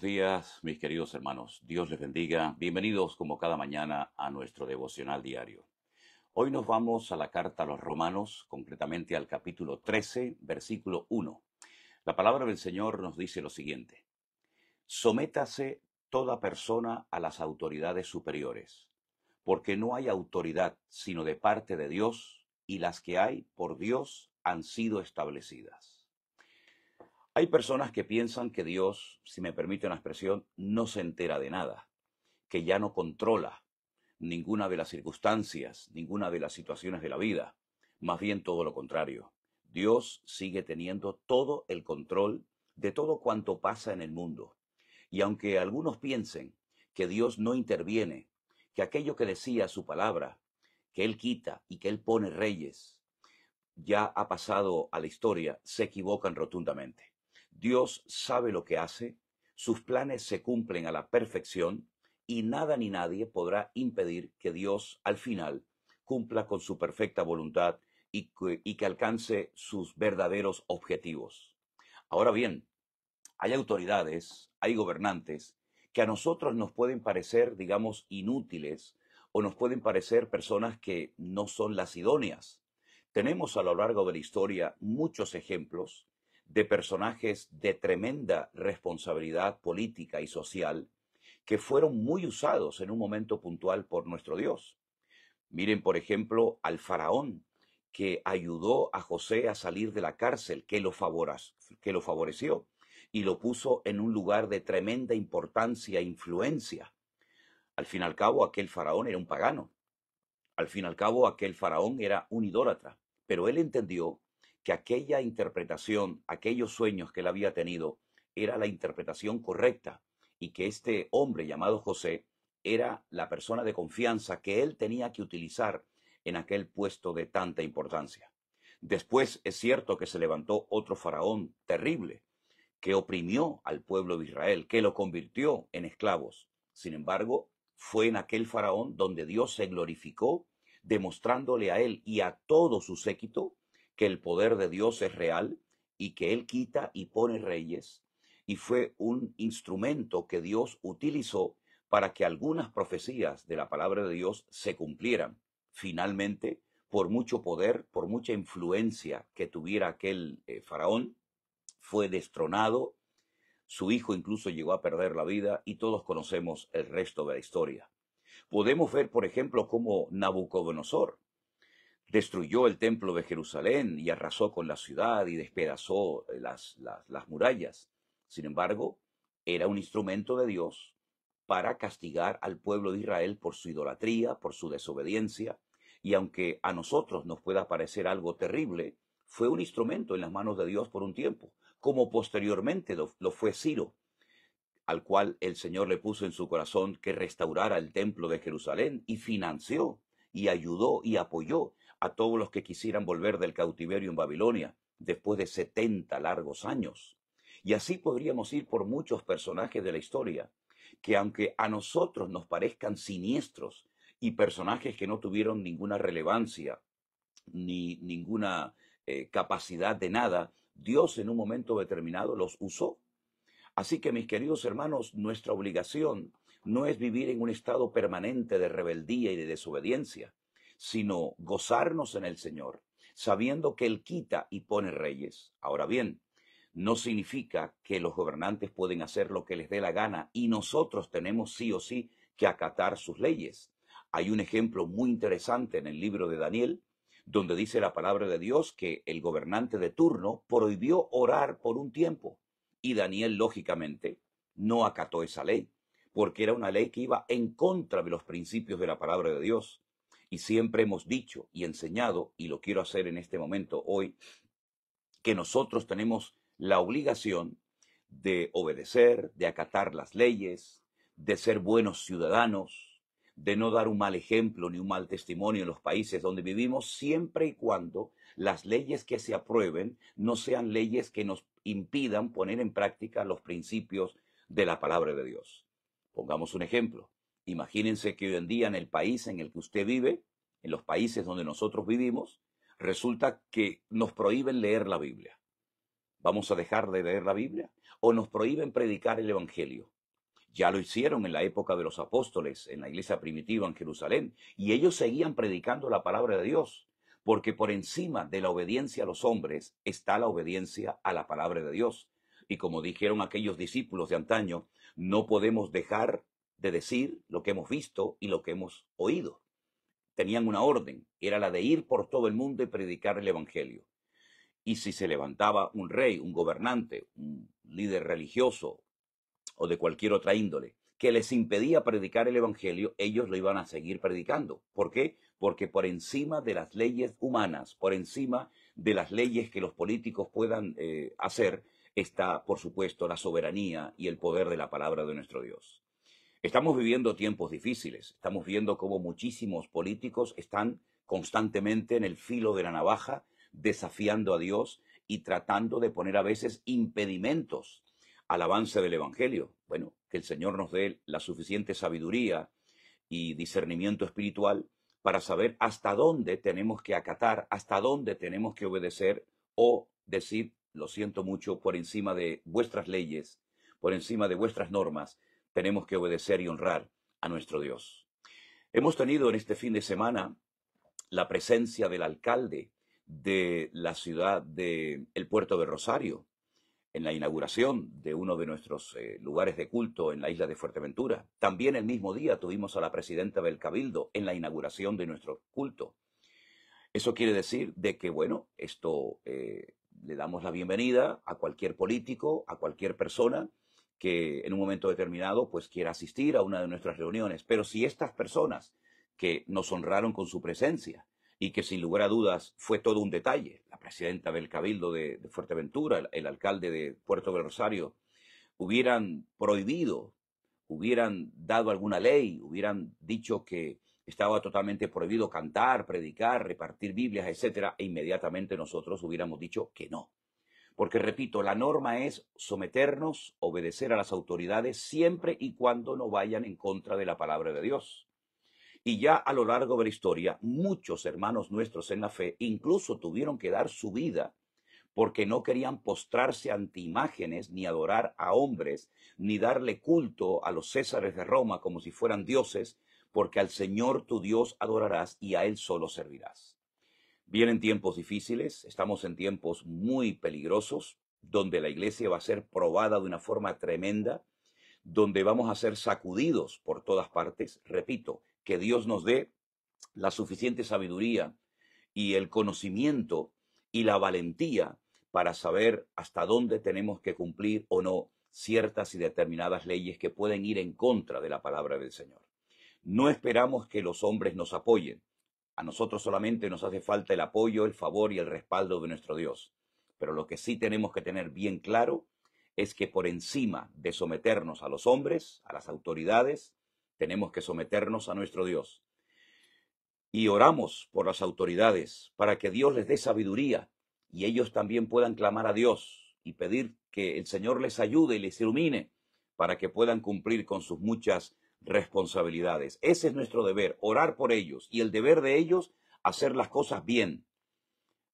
días, mis queridos hermanos. Dios les bendiga. Bienvenidos como cada mañana a nuestro devocional diario. Hoy nos vamos a la carta a los romanos, concretamente al capítulo 13, versículo 1. La palabra del Señor nos dice lo siguiente. Sométase toda persona a las autoridades superiores, porque no hay autoridad sino de parte de Dios, y las que hay por Dios han sido establecidas. Hay personas que piensan que Dios, si me permite una expresión, no se entera de nada, que ya no controla ninguna de las circunstancias, ninguna de las situaciones de la vida. Más bien todo lo contrario. Dios sigue teniendo todo el control de todo cuanto pasa en el mundo. Y aunque algunos piensen que Dios no interviene, que aquello que decía su palabra, que Él quita y que Él pone reyes, ya ha pasado a la historia, se equivocan rotundamente. Dios sabe lo que hace, sus planes se cumplen a la perfección y nada ni nadie podrá impedir que Dios al final cumpla con su perfecta voluntad y que, alcance sus verdaderos objetivos. Ahora bien, hay autoridades, hay gobernantes que a nosotros nos pueden parecer, digamos, inútiles o nos pueden parecer personas que no son las idóneas. Tenemos a lo largo de la historia muchos ejemplos de personajes de tremenda responsabilidad política y social que fueron muy usados en un momento puntual por nuestro Dios. Miren, por ejemplo, al faraón que ayudó a José a salir de la cárcel, que lo, que lo favoreció y lo puso en un lugar de tremenda importancia e influencia. Al fin y al cabo, aquel faraón era un pagano. Al fin y al cabo, aquel faraón era un idólatra. Pero él entendió que aquella interpretación, aquellos sueños que él había tenido, era la interpretación correcta y que este hombre llamado José era la persona de confianza que él tenía que utilizar en aquel puesto de tanta importancia. Después es cierto que se levantó otro faraón terrible, que oprimió al pueblo de Israel, que lo convirtió en esclavos. Sin embargo, fue en aquel faraón donde Dios se glorificó, demostrándole a él y a todo su séquito que el poder de Dios es real y que Él quita y pone reyes, y fue un instrumento que Dios utilizó para que algunas profecías de la palabra de Dios se cumplieran. Finalmente, por mucho poder, por mucha influencia que tuviera aquel eh, faraón, fue destronado, su hijo incluso llegó a perder la vida y todos conocemos el resto de la historia. Podemos ver, por ejemplo, cómo Nabucodonosor, destruyó el templo de Jerusalén y arrasó con la ciudad y despedazó eh, las, murallas. Sin embargo, era un instrumento de Dios para castigar al pueblo de Israel por su idolatría, por su desobediencia, y aunque a nosotros nos pueda parecer algo terrible, fue un instrumento en las manos de Dios por un tiempo, como posteriormente lo, lo fue Ciro, al cual el Señor le puso en su corazón que restaurara el templo de Jerusalén y financió y ayudó y apoyó a todos los que quisieran volver del cautiverio en Babilonia después de 70 largos años. Y así podríamos ir por muchos personajes de la historia, que aunque a nosotros nos parezcan siniestros y personajes que no tuvieron ninguna relevancia ni ninguna eh, capacidad de nada, Dios en un momento determinado los usó. Así que mis queridos hermanos, nuestra obligación no es vivir en un estado permanente de rebeldía y de desobediencia, sino gozarnos en el Señor, sabiendo que Él quita y pone reyes. Ahora bien, no significa que los gobernantes pueden hacer lo que les dé la gana y nosotros tenemos sí o sí que acatar sus leyes. Hay un ejemplo muy interesante en el libro de Daniel, donde dice la palabra de Dios que el gobernante de turno prohibió orar por un tiempo. Y Daniel, lógicamente, no acató esa ley, porque era una ley que iba en contra de los principios de la palabra de Dios. Y siempre hemos dicho y enseñado, y lo quiero hacer en este momento hoy, que nosotros tenemos la obligación de obedecer, de acatar las leyes, de ser buenos ciudadanos, de no dar un mal ejemplo ni un mal testimonio en los países donde vivimos, siempre y cuando las leyes que se aprueben no sean leyes que nos impidan poner en práctica los principios de la palabra de Dios. Pongamos un ejemplo. Imagínense que hoy en día en el país en el que usted vive, en los países donde nosotros vivimos, resulta que nos prohíben leer la Biblia. ¿Vamos a dejar de leer la Biblia? ¿O nos prohíben predicar el Evangelio? Ya lo hicieron en la época de los apóstoles, en la iglesia primitiva en Jerusalén, y ellos seguían predicando la palabra de Dios, porque por encima de la obediencia a los hombres está la obediencia a la palabra de Dios. Y como dijeron aquellos discípulos de antaño, no podemos dejar de decir lo que hemos visto y lo que hemos oído. Tenían una orden, era la de ir por todo el mundo y predicar el Evangelio. Y si se levantaba un rey, un gobernante, un líder religioso o de cualquier otra índole, que les impedía predicar el Evangelio, ellos lo iban a seguir predicando. ¿Por qué? Porque por encima de las leyes humanas, por encima de las leyes que los políticos puedan eh, hacer, está, por supuesto, la soberanía y el poder de la palabra de nuestro Dios. Estamos viviendo tiempos difíciles, estamos viendo cómo muchísimos políticos están constantemente en el filo de la navaja, desafiando a Dios y tratando de poner a veces impedimentos al avance del Evangelio. Bueno, que el Señor nos dé la suficiente sabiduría y discernimiento espiritual para saber hasta dónde tenemos que acatar, hasta dónde tenemos que obedecer o decir, lo siento mucho, por encima de vuestras leyes, por encima de vuestras normas, tenemos que obedecer y honrar a nuestro Dios. Hemos tenido en este fin de semana la presencia del alcalde de la ciudad de el puerto de Rosario en la inauguración de uno de nuestros eh, lugares de culto en la isla de Fuerteventura. También el mismo día tuvimos a la presidenta del Cabildo en la inauguración de nuestro culto. Eso quiere decir de que, bueno, esto eh, le damos la bienvenida a cualquier político, a cualquier persona que en un momento determinado pues quiera asistir a una de nuestras reuniones. Pero si estas personas que nos honraron con su presencia y que sin lugar a dudas fue todo un detalle, la presidenta del Cabildo de, Fuerteventura, el, alcalde de Puerto del Rosario, hubieran prohibido, hubieran dado alguna ley, hubieran dicho que estaba totalmente prohibido cantar, predicar, repartir Biblias, etcétera, e inmediatamente nosotros hubiéramos dicho que no. Porque, repito, la norma es someternos, obedecer a las autoridades siempre y cuando no vayan en contra de la palabra de Dios. Y ya a lo largo de la historia, muchos hermanos nuestros en la fe incluso tuvieron que dar su vida porque no querían postrarse ante imágenes, ni adorar a hombres, ni darle culto a los césares de Roma como si fueran dioses, porque al Señor tu Dios adorarás y a Él solo servirás. Vienen tiempos difíciles, estamos en tiempos muy peligrosos, donde la iglesia va a ser probada de una forma tremenda, donde vamos a ser sacudidos por todas partes. Repito, que Dios nos dé la suficiente sabiduría y el conocimiento y la valentía para saber hasta dónde tenemos que cumplir o no ciertas y determinadas leyes que pueden ir en contra de la palabra del Señor. No esperamos que los hombres nos apoyen, a nosotros solamente nos hace falta el apoyo, el favor y el respaldo de nuestro Dios. Pero lo que sí tenemos que tener bien claro es que por encima de someternos a los hombres, a las autoridades, tenemos que someternos a nuestro Dios. Y oramos por las autoridades para que Dios les dé sabiduría y ellos también puedan clamar a Dios y pedir que el Señor les ayude y les ilumine para que puedan cumplir con sus muchas responsabilidades. Ese es nuestro deber, orar por ellos y el deber de ellos, hacer las cosas bien,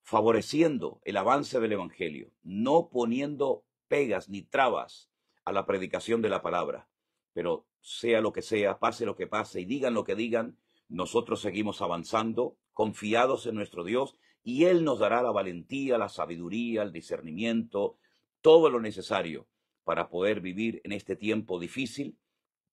favoreciendo el avance del Evangelio, no poniendo pegas ni trabas a la predicación de la palabra. Pero sea lo que sea, pase lo que pase y digan lo que digan, nosotros seguimos avanzando, confiados en nuestro Dios, y Él nos dará la valentía, la sabiduría, el discernimiento, todo lo necesario para poder vivir en este tiempo difícil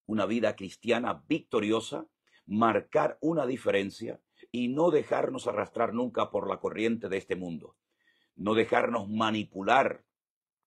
una vida cristiana victoriosa, marcar una diferencia y no dejarnos arrastrar nunca por la corriente de este mundo, no dejarnos manipular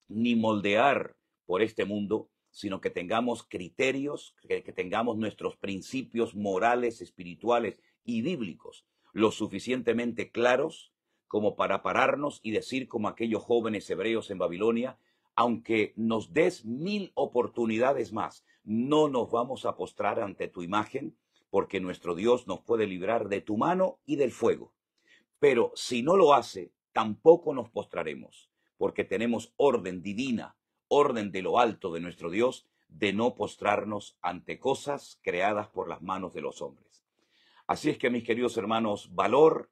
ni moldear por este mundo, sino que tengamos criterios, que, tengamos nuestros principios morales, espirituales y bíblicos lo suficientemente claros como para pararnos y decir como aquellos jóvenes hebreos en Babilonia, aunque nos des mil oportunidades más, no nos vamos a postrar ante tu imagen, porque nuestro Dios nos puede librar de tu mano y del fuego. Pero si no lo hace, tampoco nos postraremos, porque tenemos orden divina, orden de lo alto de nuestro Dios, de no postrarnos ante cosas creadas por las manos de los hombres. Así es que, mis queridos hermanos, valor,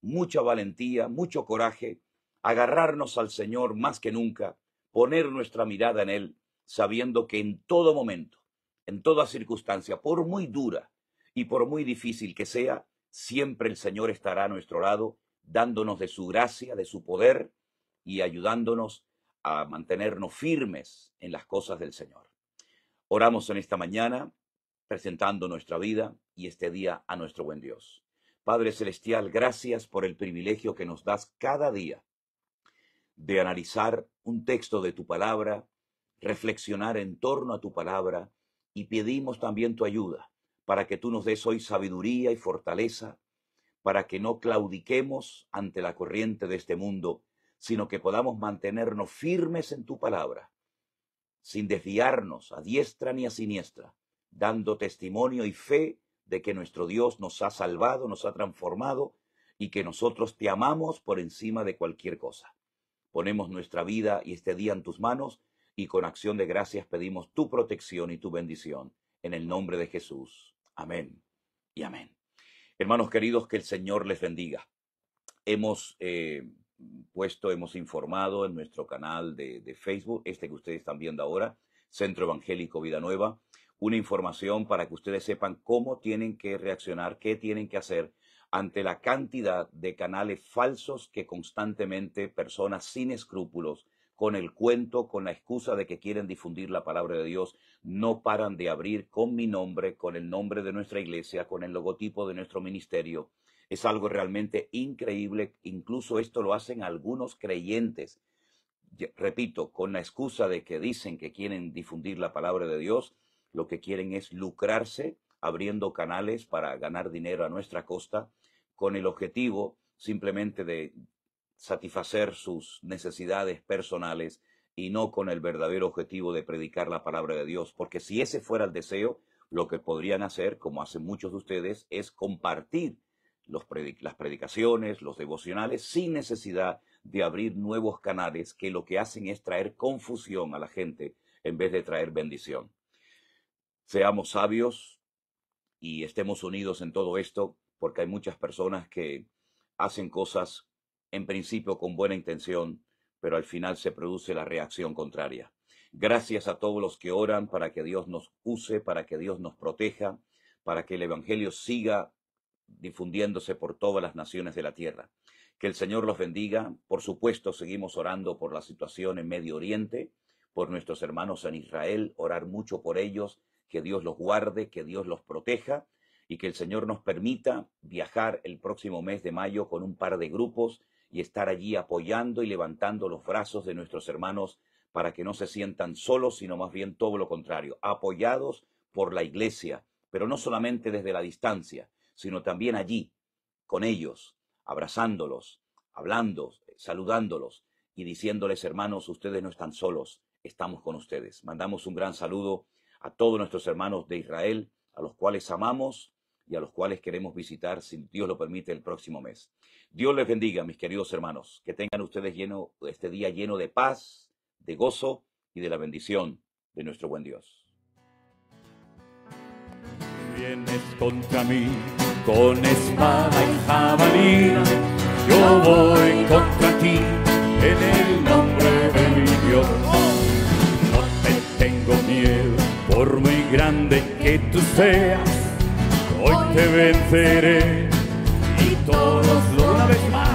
mucha valentía, mucho coraje, agarrarnos al Señor más que nunca, poner nuestra mirada en Él, sabiendo que en todo momento, en toda circunstancia, por muy dura y por muy difícil que sea, siempre el Señor estará a nuestro lado, dándonos de su gracia, de su poder y ayudándonos a mantenernos firmes en las cosas del Señor. Oramos en esta mañana, presentando nuestra vida y este día a nuestro buen Dios. Padre Celestial, gracias por el privilegio que nos das cada día de analizar un texto de tu palabra, reflexionar en torno a tu palabra y pedimos también tu ayuda para que tú nos des hoy sabiduría y fortaleza, para que no claudiquemos ante la corriente de este mundo, sino que podamos mantenernos firmes en tu palabra, sin desviarnos a diestra ni a siniestra, dando testimonio y fe de que nuestro Dios nos ha salvado, nos ha transformado y que nosotros te amamos por encima de cualquier cosa. Ponemos nuestra vida y este día en tus manos y con acción de gracias pedimos tu protección y tu bendición. En el nombre de Jesús. Amén y amén. Hermanos queridos, que el Señor les bendiga. Hemos eh, puesto, hemos informado en nuestro canal de, de Facebook, este que ustedes están viendo ahora, Centro Evangélico Vida Nueva, una información para que ustedes sepan cómo tienen que reaccionar, qué tienen que hacer ante la cantidad de canales falsos que constantemente personas sin escrúpulos, con el cuento, con la excusa de que quieren difundir la palabra de Dios, no paran de abrir con mi nombre, con el nombre de nuestra iglesia, con el logotipo de nuestro ministerio. Es algo realmente increíble, incluso esto lo hacen algunos creyentes. Repito, con la excusa de que dicen que quieren difundir la palabra de Dios, lo que quieren es lucrarse abriendo canales para ganar dinero a nuestra costa con el objetivo simplemente de satisfacer sus necesidades personales y no con el verdadero objetivo de predicar la palabra de Dios. Porque si ese fuera el deseo, lo que podrían hacer, como hacen muchos de ustedes, es compartir los las predicaciones, los devocionales, sin necesidad de abrir nuevos canales que lo que hacen es traer confusión a la gente en vez de traer bendición. Seamos sabios y estemos unidos en todo esto porque hay muchas personas que hacen cosas en principio con buena intención, pero al final se produce la reacción contraria. Gracias a todos los que oran para que Dios nos use, para que Dios nos proteja, para que el Evangelio siga difundiéndose por todas las naciones de la tierra. Que el Señor los bendiga. Por supuesto, seguimos orando por la situación en Medio Oriente, por nuestros hermanos en Israel, orar mucho por ellos, que Dios los guarde, que Dios los proteja y que el Señor nos permita viajar el próximo mes de mayo con un par de grupos y estar allí apoyando y levantando los brazos de nuestros hermanos para que no se sientan solos, sino más bien todo lo contrario, apoyados por la iglesia, pero no solamente desde la distancia, sino también allí, con ellos, abrazándolos, hablando, saludándolos y diciéndoles, hermanos, ustedes no están solos, estamos con ustedes. Mandamos un gran saludo a todos nuestros hermanos de Israel, a los cuales amamos y a los cuales queremos visitar, si Dios lo permite, el próximo mes. Dios les bendiga, mis queridos hermanos. Que tengan ustedes lleno, este día lleno de paz, de gozo y de la bendición de nuestro buen Dios. Vienes contra mí con espada y jabalina, yo voy contra ti en el nombre de mi Dios. No te tengo miedo, por muy grande que tú seas hoy te venceré y todos los una vez más.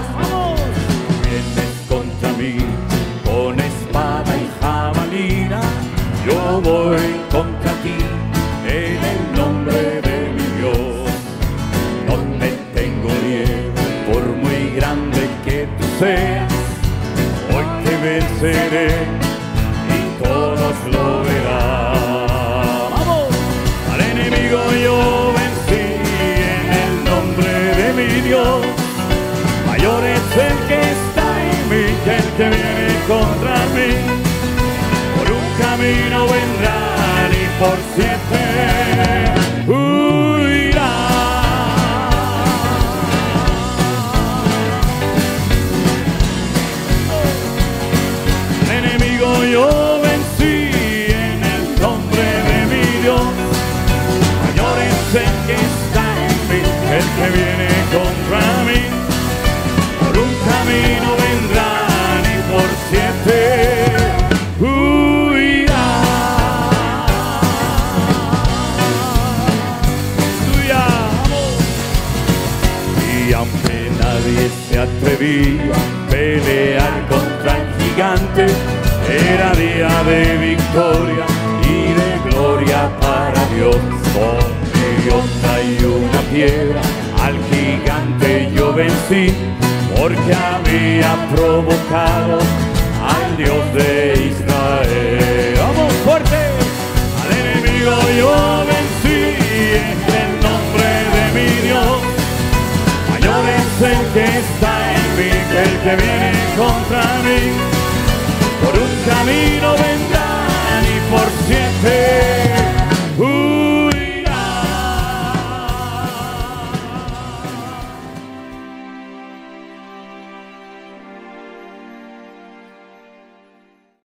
viene contra mí, por un camino vendrá y por siempre.